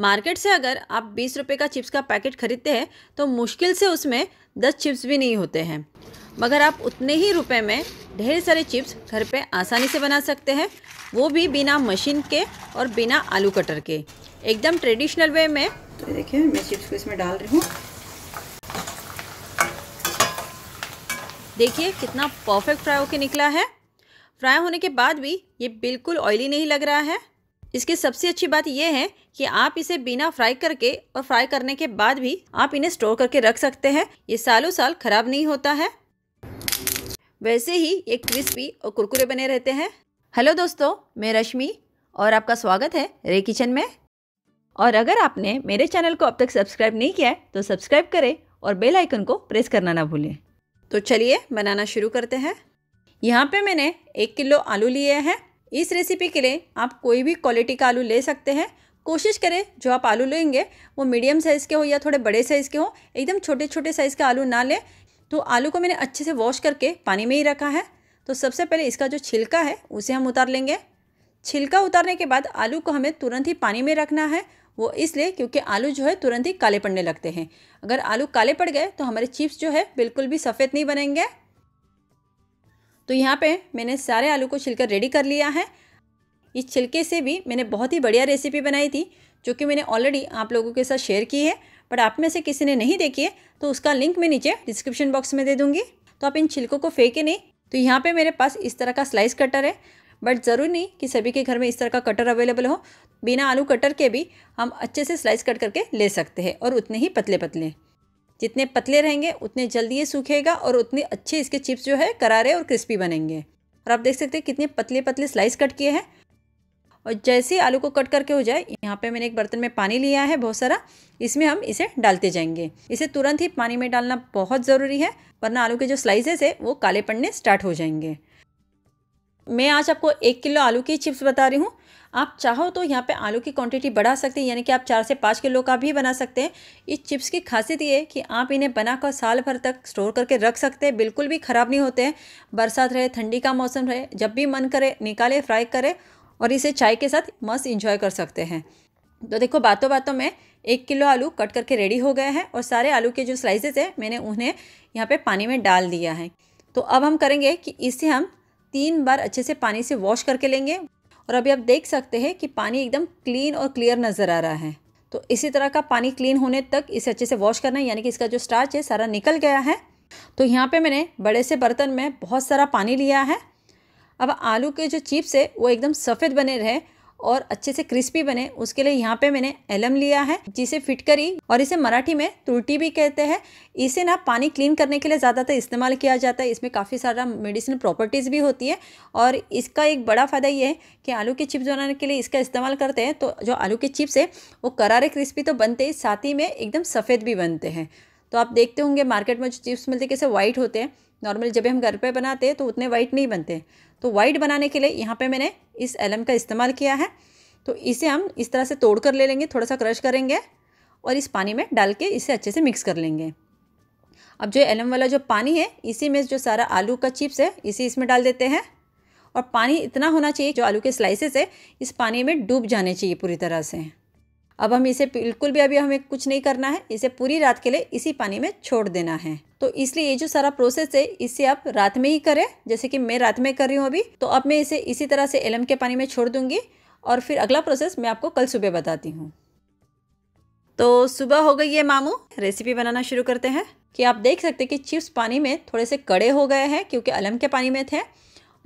market से अगर आप बीस रुपये का चिप्स का पैकेट खरीदते हैं तो मुश्किल से उसमें दस चिप्स भी नहीं होते हैं मगर आप उतने ही रुपए में ढेर सारे चिप्स घर पे आसानी से बना सकते हैं वो भी बिना मशीन के और बिना आलू कटर के एकदम ट्रेडिशनल वे में तो देखिए मैं चिप्स को इसमें डाल रही हूँ देखिए कितना परफेक्ट फ्राई होकर निकला है फ्राई होने के बाद भी ये बिल्कुल ऑयली नहीं लग रहा है इसकी सबसे अच्छी बात यह है कि आप इसे बिना फ्राई करके और फ्राई करने के बाद भी आप इन्हें स्टोर करके रख सकते हैं ये सालों साल खराब नहीं होता है वैसे ही ये क्रिस्पी और कुरकुरे बने रहते हैं हेलो दोस्तों मैं रश्मि और आपका स्वागत है रे किचन में और अगर आपने मेरे चैनल को अब तक सब्सक्राइब नहीं किया है तो सब्सक्राइब करें और बेल आइकन को प्रेस करना ना भूलें तो चलिए बनाना शुरू करते हैं यहाँ पे मैंने एक किलो आलू लिए हैं इस रेसिपी के लिए आप कोई भी क्वालिटी का आलू ले सकते हैं कोशिश करें जो आप आलू लेंगे वो मीडियम साइज़ के हो या थोड़े बड़े साइज़ के हो एकदम छोटे छोटे साइज़ के आलू ना लें तो आलू को मैंने अच्छे से वॉश करके पानी में ही रखा है तो सबसे पहले इसका जो छिलका है उसे हम उतार लेंगे छिलका उतारने के बाद आलू को हमें तुरंत ही पानी में रखना है वो इसलिए क्योंकि आलू जो है तुरंत ही काले पड़ने लगते हैं अगर आलू काले पड़ गए तो हमारे चिप्स जो है बिल्कुल भी सफ़ेद नहीं बनेंगे तो यहाँ पे मैंने सारे आलू को छिलकर रेडी कर लिया है इस छिलके से भी मैंने बहुत ही बढ़िया रेसिपी बनाई थी जो कि मैंने ऑलरेडी आप लोगों के साथ शेयर की है बट आप में से किसी ने नहीं देखी है तो उसका लिंक मैं नीचे डिस्क्रिप्शन बॉक्स में दे दूँगी तो आप इन छिलकों को फेंके नहीं तो यहाँ पर मेरे पास इस तरह का स्लाइस कटर है बट ज़रूरी नहीं कि सभी के घर में इस तरह का कटर अवेलेबल हो बिना आलू कटर के भी हम अच्छे से स्लाइस कट करके ले सकते हैं और उतने ही पतले पतले जितने पतले रहेंगे उतने जल्दी ये सूखेगा और उतने अच्छे इसके चिप्स जो है करारे और क्रिस्पी बनेंगे और आप देख सकते हैं कितने पतले पतले स्लाइस कट किए हैं और जैसे आलू को कट करके हो जाए यहाँ पे मैंने एक बर्तन में पानी लिया है बहुत सारा इसमें हम इसे डालते जाएंगे इसे तुरंत ही पानी में डालना बहुत ज़रूरी है वरना आलू के जो स्लाइसेस है वो काले पड़ने स्टार्ट हो जाएंगे मैं आज आपको एक किलो आलू की चिप्स बता रही हूँ आप चाहो तो यहाँ पे आलू की क्वांटिटी बढ़ा सकते हैं यानी कि आप चार से पाँच किलो का भी बना सकते हैं इस चिप्स की खासियत ये है कि आप इन्हें बनाकर साल भर तक स्टोर करके रख सकते हैं बिल्कुल भी ख़राब नहीं होते हैं बरसात रहे ठंडी का मौसम रहे जब भी मन करे निकाले फ्राई करें और इसे चाय के साथ मस्त इंजॉय कर सकते हैं तो देखो बातों बातों में एक किलो आलू कट करके रेडी हो गया है और सारे आलू के जो स्लाइसेस हैं मैंने उन्हें यहाँ पे पानी में डाल दिया है तो अब हम करेंगे कि इसे हम तीन बार अच्छे से पानी से वॉश करके लेंगे और अभी आप देख सकते हैं कि पानी एकदम क्लीन और क्लियर नज़र आ रहा है तो इसी तरह का पानी क्लीन होने तक इसे अच्छे से वॉश करना है यानी कि इसका जो स्टार्च है सारा निकल गया है तो यहाँ पे मैंने बड़े से बर्तन में बहुत सारा पानी लिया है अब आलू के जो चिप्स है वो एकदम सफ़ेद बने रहे और अच्छे से क्रिस्पी बने उसके लिए यहाँ पे मैंने एलम लिया है जिसे फिटकरी और इसे मराठी में तुलटी भी कहते हैं इसे ना पानी क्लीन करने के लिए ज़्यादातर इस्तेमाल किया जाता है इसमें काफ़ी सारा मेडिसिनल प्रॉपर्टीज़ भी होती है और इसका एक बड़ा फ़ायदा ये है कि आलू के चिप्स बनाने के लिए इसका इस्तेमाल करते हैं तो जो आलू के चिप्स है वो करारे क्रिस्पी तो बनते ही साथ ही में एकदम सफ़ेद भी बनते हैं तो आप देखते होंगे मार्केट में जो चिप्स मिलते हैं कैसे वाइट होते हैं नॉर्मली जब हम घर पे बनाते हैं तो उतने वाइट नहीं बनते तो वाइट बनाने के लिए यहाँ पे मैंने इस एलम का इस्तेमाल किया है तो इसे हम इस तरह से तोड़ कर ले लेंगे थोड़ा सा क्रश करेंगे और इस पानी में डाल के इसे अच्छे से मिक्स कर लेंगे अब जो एलम वाला जो पानी है इसी में जो सारा आलू का चिप्स है इसे इसमें डाल देते हैं और पानी इतना होना चाहिए जो आलू के स्लाइसेस है इस पानी में डूब जाने चाहिए पूरी तरह से अब हम इसे बिल्कुल भी अभी हमें कुछ नहीं करना है इसे पूरी रात के लिए इसी पानी में छोड़ देना है तो इसलिए ये जो सारा प्रोसेस है इसे आप रात में ही करें जैसे कि मैं रात में कर रही हूँ अभी तो अब मैं इसे इसी तरह से एलम के पानी में छोड़ दूँगी और फिर अगला प्रोसेस मैं आपको कल सुबह बताती हूँ तो सुबह हो गई है मामू रेसिपी बनाना शुरू करते हैं कि आप देख सकते हैं कि चिप्स पानी में थोड़े से कड़े हो गए हैं क्योंकि अलम के पानी में थे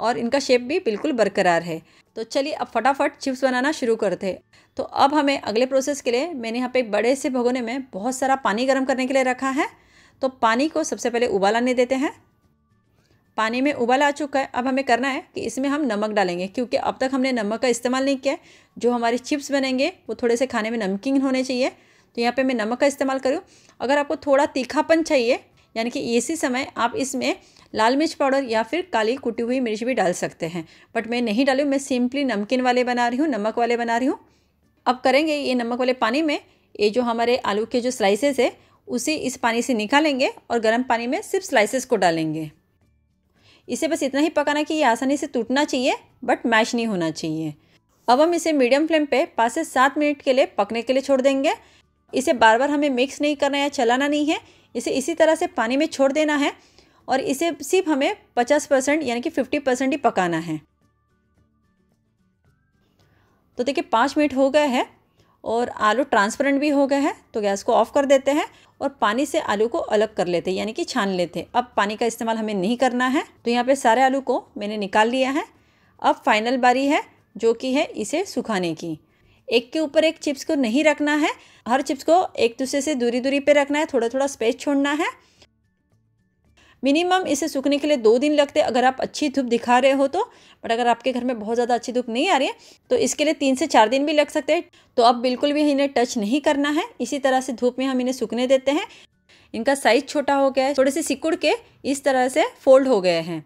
और इनका शेप भी बिल्कुल बरकरार है तो चलिए अब फटाफट चिप्स बनाना शुरू करते हैं तो अब हमें अगले प्रोसेस के लिए मैंने यहाँ पे एक बड़े से भगोने में बहुत सारा पानी गर्म करने के लिए रखा है तो पानी को सबसे पहले उबाल आने देते हैं पानी में उबाल आ चुका है अब हमें करना है कि इसमें हम नमक डालेंगे क्योंकि अब तक हमने नमक का इस्तेमाल नहीं किया जो हमारे चिप्स बनेंगे वो थोड़े से खाने में नमकीन होने चाहिए तो यहाँ पर मैं नमक का इस्तेमाल करूँ अगर आपको थोड़ा तीखापन चाहिए यानी कि इसी समय आप इसमें लाल मिर्च पाउडर या फिर काली कुटी हुई मिर्च भी डाल सकते हैं बट मैं नहीं डाली मैं सिंपली नमकीन वाले बना रही हूँ नमक वाले बना रही हूँ अब करेंगे ये नमक वाले पानी में ये जो हमारे आलू के जो स्लाइसेस है उसे इस पानी से निकालेंगे और गर्म पानी में सिर्फ स्लाइसेस को डालेंगे इसे बस इतना ही पकाना कि ये आसानी से टूटना चाहिए बट मैश नहीं होना चाहिए अब हम इसे मीडियम फ्लेम पे पाँच से सात मिनट के लिए पकने के लिए छोड़ देंगे इसे बार बार हमें मिक्स नहीं करना या चलाना नहीं है इसे इसी तरह से पानी में छोड़ देना है और इसे सिर्फ हमें 50 परसेंट यानी कि 50 परसेंट ही पकाना है तो देखिए पाँच मिनट हो गए हैं और आलू ट्रांसपेरेंट भी हो गए हैं तो गैस को ऑफ़ कर देते हैं और पानी से आलू को अलग कर लेते हैं यानी कि छान लेते हैं अब पानी का इस्तेमाल हमें नहीं करना है तो यहाँ पे सारे आलू को मैंने निकाल लिया है अब फाइनल बारी है जो कि है इसे सुखाने की एक के ऊपर एक चिप्स को नहीं रखना है हर चिप्स को एक दूसरे से दूरी दूरी पर रखना है थोड़ा थोड़ा स्पेस छोड़ना है मिनिमम इसे सूखने के लिए दो दिन लगते हैं अगर आप अच्छी धूप दिखा रहे हो तो बट अगर आपके घर में बहुत ज़्यादा अच्छी धूप नहीं आ रही है तो इसके लिए तीन से चार दिन भी लग सकते हैं तो अब बिल्कुल भी इन्हें टच नहीं करना है इसी तरह से धूप में हम इन्हें सूखने देते हैं इनका साइज छोटा हो गया है थोड़े से सिकुड़ के इस तरह से फोल्ड हो गए हैं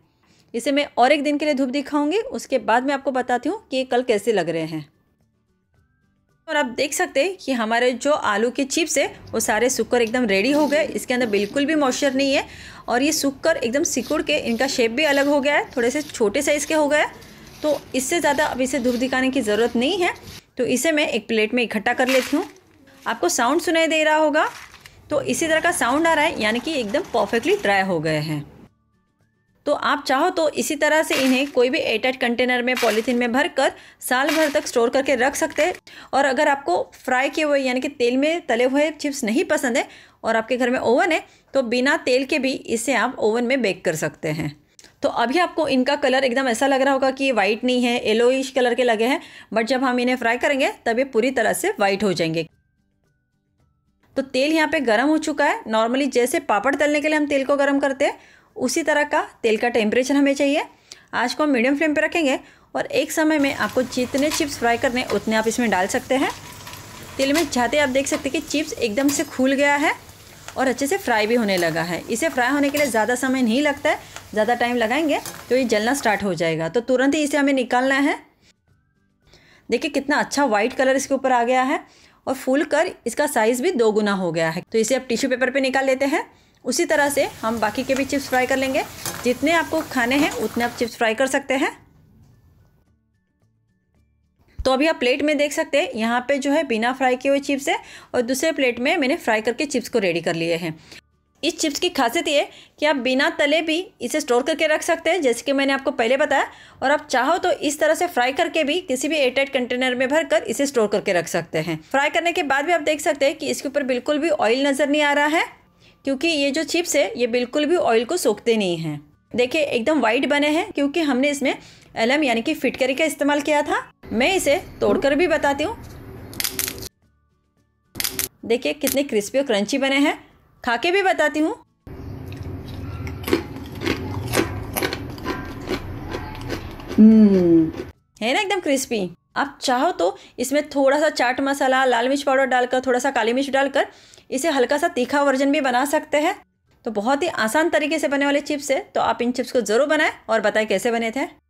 इसे मैं और एक दिन के लिए धूप दिखाऊंगी उसके बाद मैं आपको बताती हूँ कि कल कैसे लग रहे हैं और आप देख सकते हैं कि हमारे जो आलू के चिप्स है वो सारे सूख कर एकदम रेडी हो गए इसके अंदर बिल्कुल भी मॉइस्चर नहीं है और ये सूख कर एकदम सिकुड़ के इनका शेप भी अलग हो गया है थोड़े से छोटे साइज़ के हो गए तो इससे ज़्यादा अब इसे धूप दिखाने की ज़रूरत नहीं है तो इसे मैं एक प्लेट में इकट्ठा कर लेती हूँ आपको साउंड सुनाई दे रहा होगा तो इसी तरह का साउंड आ रहा है यानी कि एकदम परफेक्टली ड्राई हो गए हैं तो आप चाहो तो इसी तरह से इन्हें कोई भी एयरटाइट कंटेनर में पॉलीथीन में भर कर साल भर तक स्टोर करके रख सकते हैं और अगर आपको फ्राई किए हुए यानी कि तेल में तले हुए चिप्स नहीं पसंद है और आपके घर में ओवन है तो बिना तेल के भी इसे आप ओवन में बेक कर सकते हैं तो अभी आपको इनका कलर एकदम ऐसा लग रहा होगा कि ये वाइट नहीं है येलोइश कलर के लगे हैं बट जब हम इन्हें फ्राई करेंगे तब ये पूरी तरह से वाइट हो जाएंगे तो तेल यहाँ पे गर्म हो चुका है नॉर्मली जैसे पापड़ तलने के लिए हम तेल को गर्म करते हैं उसी तरह का तेल का टेम्परेचर हमें चाहिए आज को हम मीडियम फ्लेम पर रखेंगे और एक समय में आपको जितने चिप्स फ्राई करने उतने आप इसमें डाल सकते हैं तेल में जाते आप देख सकते हैं कि चिप्स एकदम से खुल गया है और अच्छे से फ्राई भी होने लगा है इसे फ्राई होने के लिए ज़्यादा समय नहीं लगता है ज़्यादा टाइम लगाएंगे तो ये जलना स्टार्ट हो जाएगा तो तुरंत ही इसे हमें निकालना है देखिए कितना अच्छा वाइट कलर इसके ऊपर आ गया है और फूल कर इसका साइज़ भी दो गुना हो गया है तो इसे आप टिश्यू पेपर पे निकाल लेते हैं उसी तरह से हम बाकी के भी चिप्स फ्राई कर लेंगे जितने आपको खाने हैं उतने आप चिप्स फ्राई कर सकते हैं तो अभी आप प्लेट में देख सकते हैं यहाँ पे जो है बिना फ्राई किए हुए चिप्स है और दूसरे प्लेट में मैंने फ्राई करके चिप्स को रेडी कर लिए हैं इस चिप्स की खासियत ये कि आप बिना तले भी इसे स्टोर करके रख सकते हैं जैसे कि मैंने आपको पहले बताया और आप चाहो तो इस तरह से फ्राई करके भी किसी भी एयरटाइट कंटेनर में भरकर इसे स्टोर करके रख सकते हैं फ्राई करने के बाद भी आप देख सकते हैं कि इसके ऊपर बिल्कुल भी ऑयल नज़र नहीं आ रहा है क्योंकि ये जो चिप्स है ये बिल्कुल भी ऑयल को सोखते नहीं हैं देखिए एकदम वाइट बने हैं क्योंकि हमने इसमें एलम यानी कि फिटकरी का इस्तेमाल किया था मैं इसे तोड़कर भी बताती हूँ देखिए कितने क्रिस्पी और क्रंची बने हैं खा के भी बताती हूँ हम्म, है ना एकदम क्रिस्पी आप चाहो तो इसमें थोड़ा सा चाट मसाला लाल मिर्च पाउडर डालकर थोड़ा सा काली मिर्च डालकर इसे हल्का सा तीखा वर्जन भी बना सकते हैं तो बहुत ही आसान तरीके से बने वाले चिप्स है तो आप इन चिप्स को ज़रूर बनाएं और बताएं कैसे बने थे